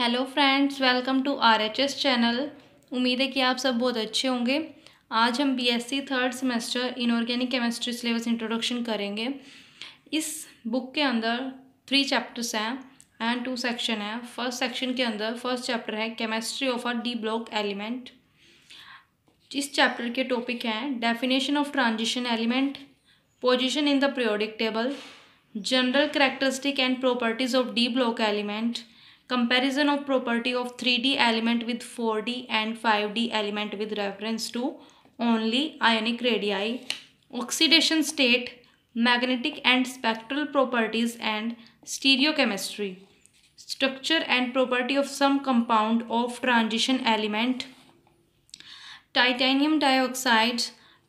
Hello friends welcome to R H S channel उम्मीद है कि आप सब बहुत अच्छे होंगे आज हम BSc third semester inorganic chemistry syllabus introduction करेंगे इस बुक के अंदर थ्री चैप्टर्स हैं एंड टू सेक्शन हैं फर्स्ट सेक्शन के अंदर फर्स्ट चैप्टर है chemistry of a d block element इस चैप्टर के टॉपिक हैं definition of transition element position in the periodic table general characteristic and properties of d block element comparison of property of 3D element with 4D and 5D element with reference to only ionic radii, oxidation state, magnetic and spectral properties and stereochemistry, structure and property of some compound of transition element, titanium dioxide,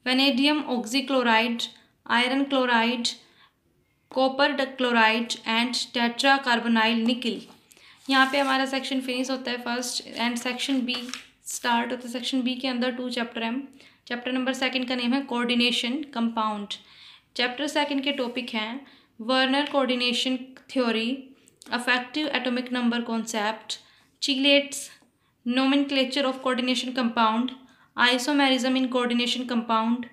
vanadium oxychloride, iron chloride, copper chloride and tetracarbonyl nickel. यहाँ पे हमारा section finish होता है first and section B start होता है section B के अंदर two chapter हैं चैप्टर नंबर सेकंड का नेम है कोऑर्डिनेशन कंपाउंड चैप्टर सेकंड के टॉपिक हैं Werner coordination theory effective atomic number concept chelates structure of coordination compound isomerism in coordination compound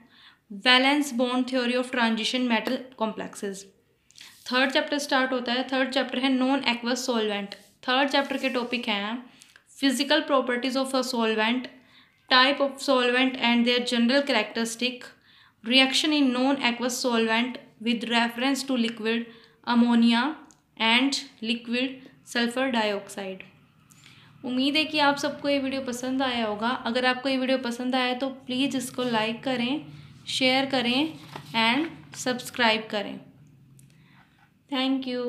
valence bond theory of transition metal complexes third chapter start होता है third chapter है non aqueous solvent third chapter के topic हैं physical properties of a solvent type of solvent and their general characteristic reaction in non aqueous solvent with reference to liquid ammonia and liquid sulphur dioxide उम्मीद है कि आप सबको ये video पसंद आया होगा अगर आपको ये वीडियो पसंद आया तो प्लीज़ इसको लाइक करें शेयर करें एंड सब्सक्राइब करें थैंक यू